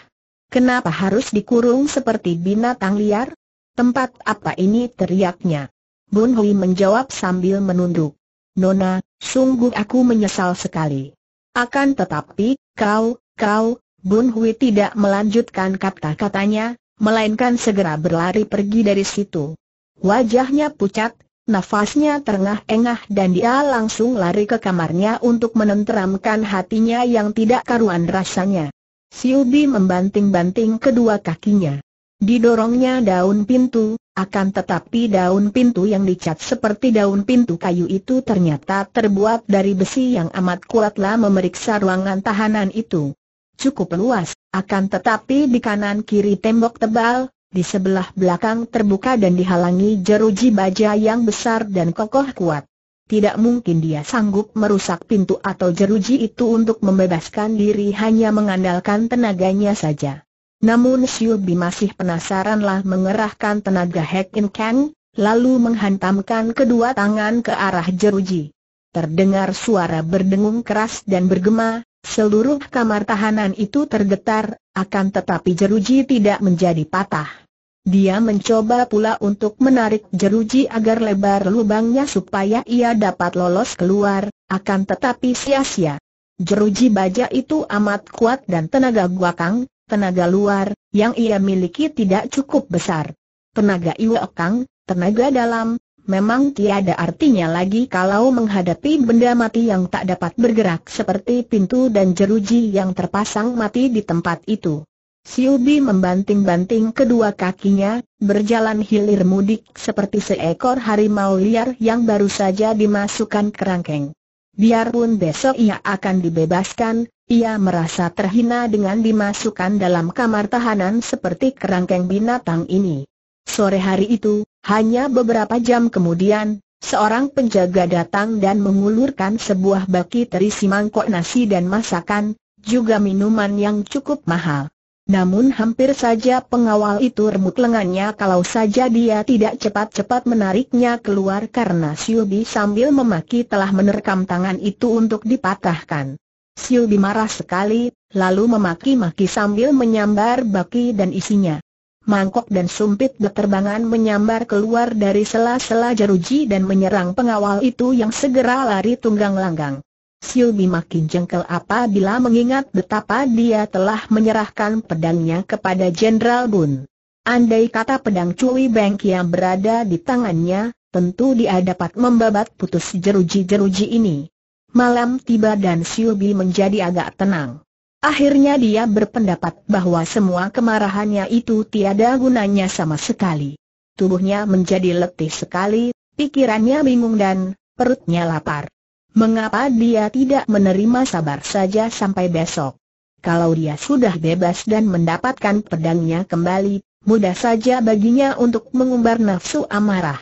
Kenapa harus dikurung seperti binatang liar? Tempat apa ini teriaknya? Bun Hui menjawab sambil menunduk. Nona, sungguh aku menyesal sekali. Akan tetapi, kau, kau, Bun Hui tidak melanjutkan kata-katanya, melainkan segera berlari pergi dari situ. Wajahnya pucat, Nafasnya terengah-engah dan dia langsung lari ke kamarnya untuk menenteramkan hatinya yang tidak karuan rasanya. Siubi membanting-banting kedua kakinya. Didorongnya daun pintu, akan tetapi daun pintu yang dicat seperti daun pintu kayu itu ternyata terbuat dari besi yang amat kuatlah memeriksa ruangan tahanan itu. Cukup luas, akan tetapi di kanan kiri tembok tebal, di sebelah belakang terbuka dan dihalangi jeruji baja yang besar dan kokoh kuat. Tidak mungkin dia sanggup merusak pintu atau jeruji itu untuk membebaskan diri hanya mengandalkan tenaganya saja. Namun Siubi masih penasaranlah mengerahkan tenaga Hek In Kang, lalu menghantamkan kedua tangan ke arah jeruji. Terdengar suara berdengung keras dan bergema, Seluruh kamar tahanan itu tergetar, akan tetapi jeruji tidak menjadi patah. Dia mencoba pula untuk menarik jeruji agar lebar lubangnya supaya ia dapat lolos keluar, akan tetapi sia-sia. Jeruji baja itu amat kuat dan tenaga guakang, tenaga luar, yang ia miliki tidak cukup besar. Tenaga iwakang, tenaga dalam, memang tiada artinya lagi kalau menghadapi benda mati yang tak dapat bergerak seperti pintu dan jeruji yang terpasang mati di tempat itu. Siubi membanting-banting kedua kakinya, berjalan hilir mudik seperti seekor harimau liar yang baru saja dimasukkan kerangkeng. Biarpun besok ia akan dibebaskan, ia merasa terhina dengan dimasukkan dalam kamar tahanan seperti kerangkeng binatang ini. Sore hari itu, hanya beberapa jam kemudian, seorang penjaga datang dan mengulurkan sebuah baki terisi mangkok nasi dan masakan, juga minuman yang cukup mahal. Namun hampir saja pengawal itu remuk lengannya kalau saja dia tidak cepat-cepat menariknya keluar karena Siubi sambil memaki telah menerkam tangan itu untuk dipatahkan. Siubi marah sekali, lalu memaki-maki sambil menyambar baki dan isinya. Mangkok dan sumpit berterbangan menyambar keluar dari sela-sela jeruji dan menyerang pengawal itu yang segera lari tunggang langgang. Silbi makin jengkel apabila mengingat betapa dia telah menyerahkan pedangnya kepada Jenderal Bun. Andai kata pedang Cui Beng yang berada di tangannya, tentu dia dapat membabat putus jeruji-jeruji ini. Malam tiba dan Silbi menjadi agak tenang. Akhirnya dia berpendapat bahwa semua kemarahannya itu tiada gunanya sama sekali. Tubuhnya menjadi letih sekali, pikirannya bingung dan perutnya lapar. Mengapa dia tidak menerima sabar saja sampai besok? Kalau dia sudah bebas dan mendapatkan pedangnya kembali, mudah saja baginya untuk mengumbar nafsu amarah.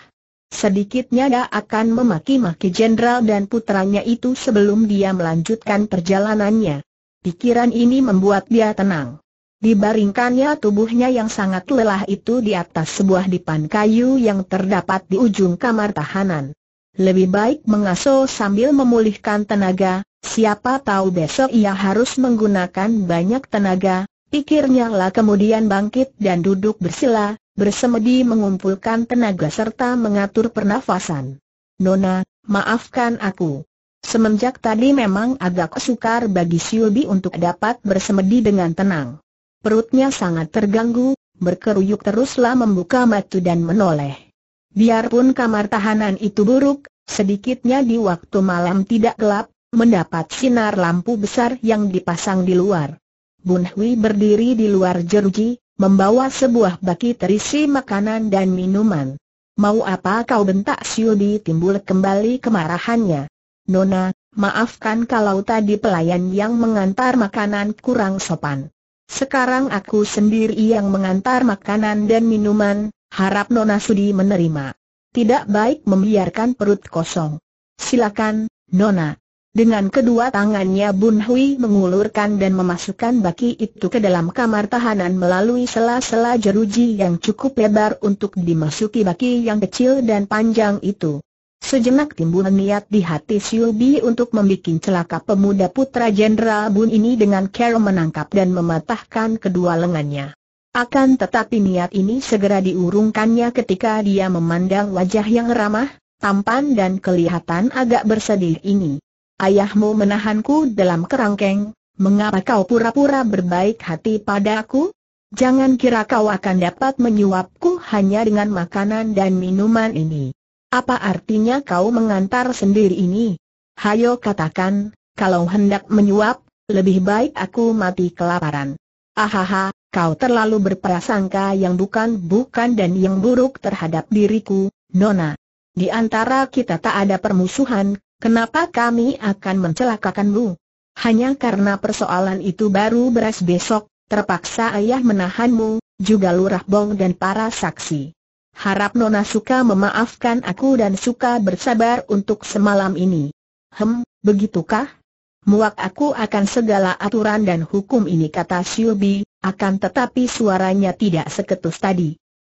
Sedikitnya dia akan memaki-maki jenderal dan putranya itu sebelum dia melanjutkan perjalanannya. Pikiran ini membuat dia tenang. Dibaringkannya tubuhnya yang sangat lelah itu di atas sebuah dipan kayu yang terdapat di ujung kamar tahanan. Lebih baik mengaso sambil memulihkan tenaga, siapa tahu besok ia harus menggunakan banyak tenaga, pikirnya lah kemudian bangkit dan duduk bersila, bersemedi mengumpulkan tenaga serta mengatur pernafasan. Nona, maafkan aku. Semenjak tadi memang agak sukar bagi Siubi untuk dapat bersemedi dengan tenang. Perutnya sangat terganggu, berkeruyuk teruslah membuka mata dan menoleh. Biarpun kamar tahanan itu buruk, sedikitnya di waktu malam tidak gelap, mendapat sinar lampu besar yang dipasang di luar. Bun Hui berdiri di luar jeruji, membawa sebuah baki terisi makanan dan minuman. Mau apa kau bentak Di timbul kembali kemarahannya. Nona, maafkan kalau tadi pelayan yang mengantar makanan kurang sopan. Sekarang aku sendiri yang mengantar makanan dan minuman, Harap Nona Sudi menerima. Tidak baik membiarkan perut kosong. Silakan, Nona. Dengan kedua tangannya Bun Hui mengulurkan dan memasukkan baki itu ke dalam kamar tahanan melalui sela-sela jeruji yang cukup lebar untuk dimasuki baki yang kecil dan panjang itu. Sejenak timbul niat di hati Siubi untuk membuat celaka pemuda putra Jenderal Bun ini dengan cara menangkap dan mematahkan kedua lengannya. Akan tetapi niat ini segera diurungkannya ketika dia memandang wajah yang ramah, tampan dan kelihatan agak bersedih ini. Ayahmu menahanku dalam kerangkeng, mengapa kau pura-pura berbaik hati padaku? Jangan kira kau akan dapat menyuapku hanya dengan makanan dan minuman ini. Apa artinya kau mengantar sendiri ini? Hayo katakan, kalau hendak menyuap, lebih baik aku mati kelaparan. Ahaha, kau terlalu berprasangka yang bukan-bukan dan yang buruk terhadap diriku, Nona. Di antara kita tak ada permusuhan, kenapa kami akan mencelakakanmu? Hanya karena persoalan itu baru beres besok, terpaksa ayah menahanmu, juga lurah bong dan para saksi. Harap Nona suka memaafkan aku dan suka bersabar untuk semalam ini. Hem, begitukah? muak aku akan segala aturan dan hukum ini kata Siobi, akan tetapi suaranya tidak seketus tadi.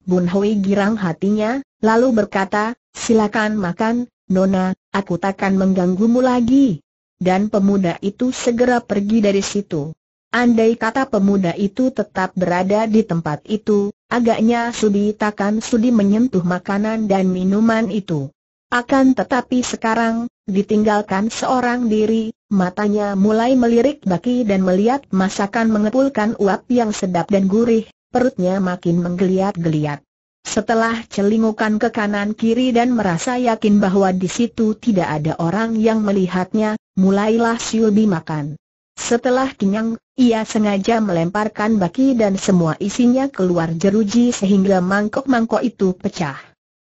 Bun Hui girang hatinya, lalu berkata, silakan makan, Nona, aku takkan mengganggumu lagi. Dan pemuda itu segera pergi dari situ. Andai kata pemuda itu tetap berada di tempat itu, agaknya Sudi takkan sudi menyentuh makanan dan minuman itu. Akan tetapi sekarang, Ditinggalkan seorang diri, matanya mulai melirik baki dan melihat masakan mengepulkan uap yang sedap dan gurih, perutnya makin menggeliat-geliat. Setelah celingukan ke kanan kiri dan merasa yakin bahwa di situ tidak ada orang yang melihatnya, mulailah Siulbi makan. Setelah kenyang, ia sengaja melemparkan baki dan semua isinya keluar jeruji sehingga mangkok-mangkok itu pecah.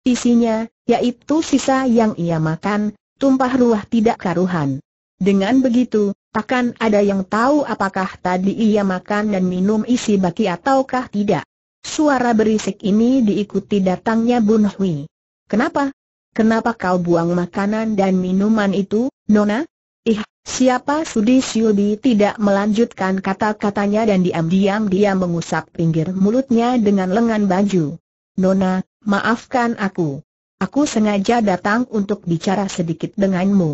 Isinya, yaitu sisa yang ia makan, Tumpah ruah tidak karuhan. Dengan begitu, takkan ada yang tahu apakah tadi ia makan dan minum isi baki ataukah tidak. Suara berisik ini diikuti datangnya Bun Hui. Kenapa? Kenapa kau buang makanan dan minuman itu, Nona? Ih, siapa Sudi Siubi tidak melanjutkan kata-katanya dan diam-diam dia mengusap pinggir mulutnya dengan lengan baju. Nona, maafkan aku. Aku sengaja datang untuk bicara sedikit denganmu.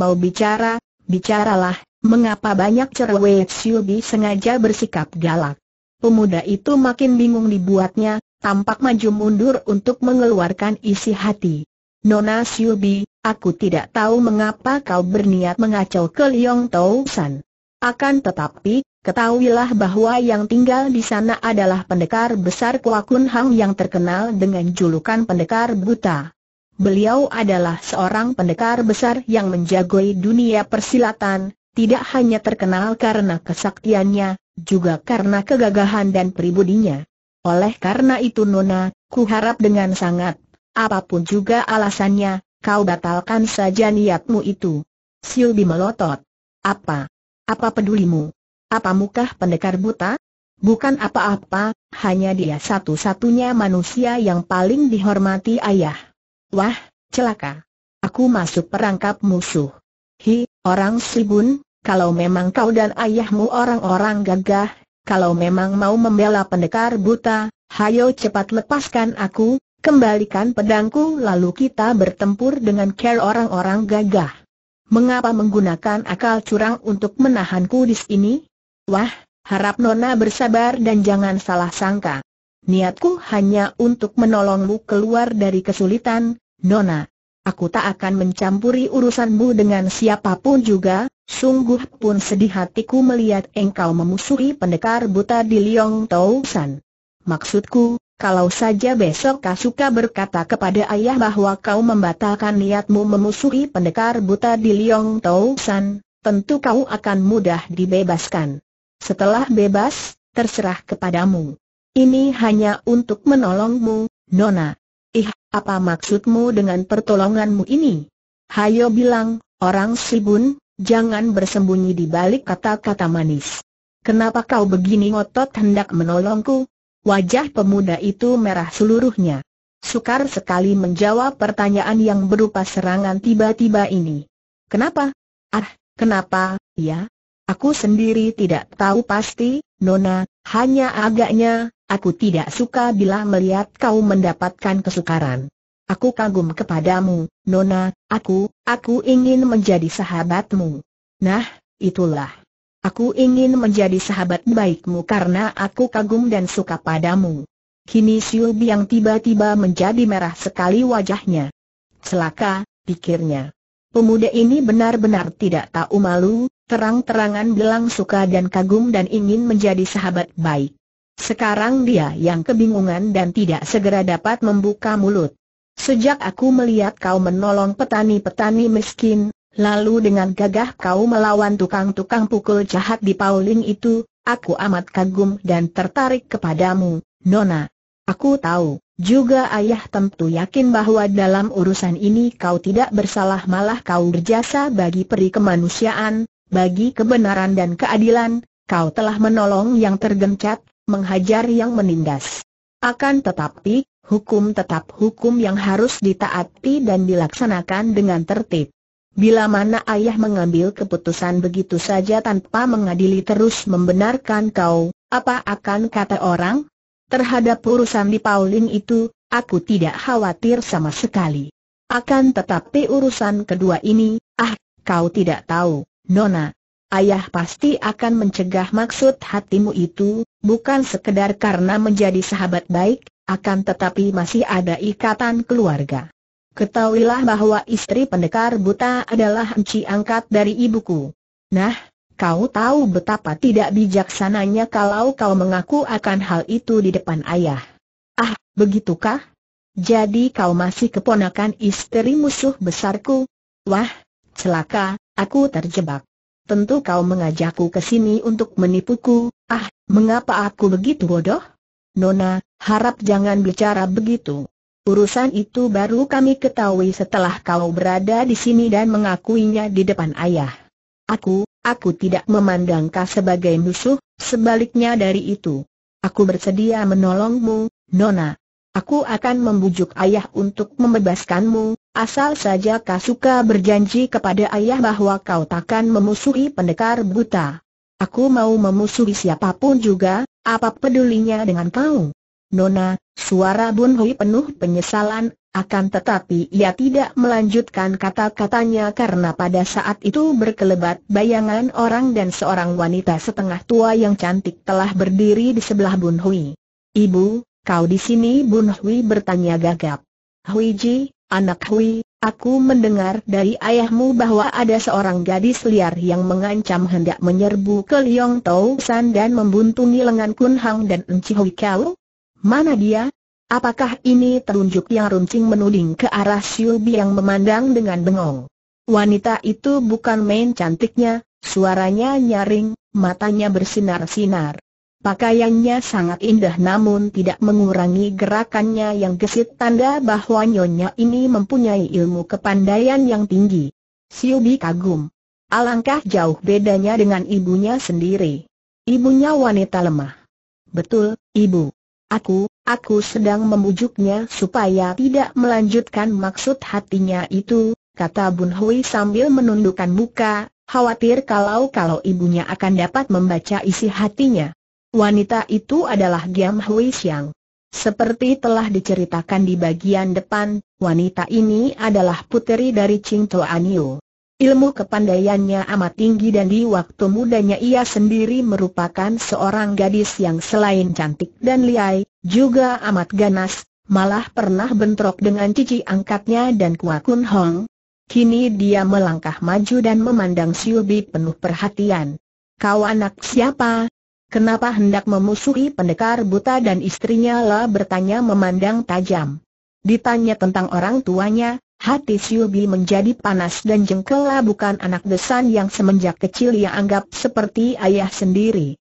Mau bicara, bicaralah, mengapa banyak cerewet Siubi sengaja bersikap galak. Pemuda itu makin bingung dibuatnya, tampak maju mundur untuk mengeluarkan isi hati. Nona Siubi, aku tidak tahu mengapa kau berniat mengacau ke Liong Tau San. Akan tetapi, Ketahuilah bahwa yang tinggal di sana adalah pendekar besar Kuakun Hang yang terkenal dengan julukan pendekar buta. Beliau adalah seorang pendekar besar yang menjagoi dunia persilatan, tidak hanya terkenal karena kesaktiannya, juga karena kegagahan dan pribudinya. Oleh karena itu Nona, ku harap dengan sangat, apapun juga alasannya, kau batalkan saja niatmu itu. Silbi melotot. Apa? Apa pedulimu? Apa muka pendekar buta? Bukan apa-apa, hanya dia satu-satunya manusia yang paling dihormati ayah. Wah, celaka. Aku masuk perangkap musuh. Hi, orang Sibun, kalau memang kau dan ayahmu orang-orang gagah, kalau memang mau membela pendekar buta, hayo cepat lepaskan aku, Kembalikan pedangku lalu kita bertempur dengan care orang-orang gagah. Mengapa menggunakan akal curang untuk menahanku di sini? Wah, harap Nona bersabar dan jangan salah sangka. Niatku hanya untuk menolongmu keluar dari kesulitan, Nona. Aku tak akan mencampuri urusanmu dengan siapapun juga, sungguh pun sedih hatiku melihat engkau memusuhi pendekar buta di Liong Tau San. Maksudku, kalau saja besok Kasuka berkata kepada ayah bahwa kau membatalkan niatmu memusuhi pendekar buta di Liong Tau San, tentu kau akan mudah dibebaskan. Setelah bebas, terserah kepadamu. Ini hanya untuk menolongmu, Nona. Ih, apa maksudmu dengan pertolonganmu ini? Hayo bilang, orang Sibun, jangan bersembunyi di balik kata-kata manis. Kenapa kau begini ngotot hendak menolongku? Wajah pemuda itu merah seluruhnya. Sukar sekali menjawab pertanyaan yang berupa serangan tiba-tiba ini. Kenapa? Ah, kenapa, ya? Aku sendiri tidak tahu pasti, Nona, hanya agaknya, aku tidak suka bila melihat kau mendapatkan kesukaran. Aku kagum kepadamu, Nona, aku, aku ingin menjadi sahabatmu. Nah, itulah. Aku ingin menjadi sahabat baikmu karena aku kagum dan suka padamu. Kini Siubi yang tiba-tiba menjadi merah sekali wajahnya. Celaka, pikirnya. Pemuda ini benar-benar tidak tahu malu, terang-terangan bilang suka dan kagum dan ingin menjadi sahabat baik. Sekarang dia yang kebingungan dan tidak segera dapat membuka mulut. Sejak aku melihat kau menolong petani-petani miskin, lalu dengan gagah kau melawan tukang-tukang pukul jahat di Pauling itu, aku amat kagum dan tertarik kepadamu, Nona. Aku tahu, juga ayah tentu yakin bahwa dalam urusan ini kau tidak bersalah malah kau berjasa bagi peri kemanusiaan, bagi kebenaran dan keadilan, kau telah menolong yang tergencat, menghajar yang menindas. Akan tetapi, hukum tetap hukum yang harus ditaati dan dilaksanakan dengan tertib. Bila mana ayah mengambil keputusan begitu saja tanpa mengadili terus membenarkan kau, apa akan kata orang? Terhadap urusan di Pauling itu, aku tidak khawatir sama sekali. Akan tetapi urusan kedua ini, ah, kau tidak tahu, Nona. Ayah pasti akan mencegah maksud hatimu itu, bukan sekedar karena menjadi sahabat baik, akan tetapi masih ada ikatan keluarga. Ketahuilah bahwa istri pendekar buta adalah enci angkat dari ibuku. Nah, Kau tahu betapa tidak bijaksananya kalau kau mengaku akan hal itu di depan ayah. Ah, begitukah? Jadi kau masih keponakan istri musuh besarku? Wah, celaka, aku terjebak. Tentu kau mengajakku ke sini untuk menipuku. Ah, mengapa aku begitu bodoh? Nona, harap jangan bicara begitu. Urusan itu baru kami ketahui setelah kau berada di sini dan mengakuinya di depan ayah. Aku, Aku tidak memandang kau sebagai musuh, sebaliknya dari itu. Aku bersedia menolongmu, Nona. Aku akan membujuk ayah untuk membebaskanmu, asal saja kau suka berjanji kepada ayah bahwa kau takkan memusuhi pendekar buta. Aku mau memusuhi siapapun juga, apa pedulinya dengan kau? Nona, suara Bun Hui penuh penyesalan, akan tetapi ia tidak melanjutkan kata-katanya karena pada saat itu berkelebat bayangan orang dan seorang wanita setengah tua yang cantik telah berdiri di sebelah Bun Hui. Ibu, kau di sini Bun Hui bertanya gagap. Hui Ji, anak Hui, aku mendengar dari ayahmu bahwa ada seorang gadis liar yang mengancam hendak menyerbu ke Liong Tau San dan membuntungi lengan Kun Hang dan Enci Hui Kau. Mana dia? Apakah ini telunjuk yang runcing menuding ke arah Xiu yang memandang dengan bengong? Wanita itu bukan main cantiknya, suaranya nyaring, matanya bersinar-sinar. Pakaiannya sangat indah namun tidak mengurangi gerakannya yang gesit tanda bahwa nyonya ini mempunyai ilmu kepandaian yang tinggi. Siubi kagum. Alangkah jauh bedanya dengan ibunya sendiri. Ibunya wanita lemah. Betul, ibu. Aku, aku sedang memujuknya supaya tidak melanjutkan maksud hatinya itu, kata Bun Hui sambil menundukkan muka, khawatir kalau-kalau ibunya akan dapat membaca isi hatinya. Wanita itu adalah Giam Hui Xiang. Seperti telah diceritakan di bagian depan, wanita ini adalah puteri dari Ching Yu. Ilmu kepandaiannya amat tinggi dan di waktu mudanya ia sendiri merupakan seorang gadis yang selain cantik dan liai, juga amat ganas, malah pernah bentrok dengan cici angkatnya dan kuakun Hong. Kini dia melangkah maju dan memandang Siubi penuh perhatian. Kau anak siapa? Kenapa hendak memusuhi pendekar buta dan istrinya lah bertanya memandang tajam. Ditanya tentang orang tuanya, Hati Siubi menjadi panas dan jengkel. bukan anak desan yang semenjak kecil ia anggap seperti ayah sendiri.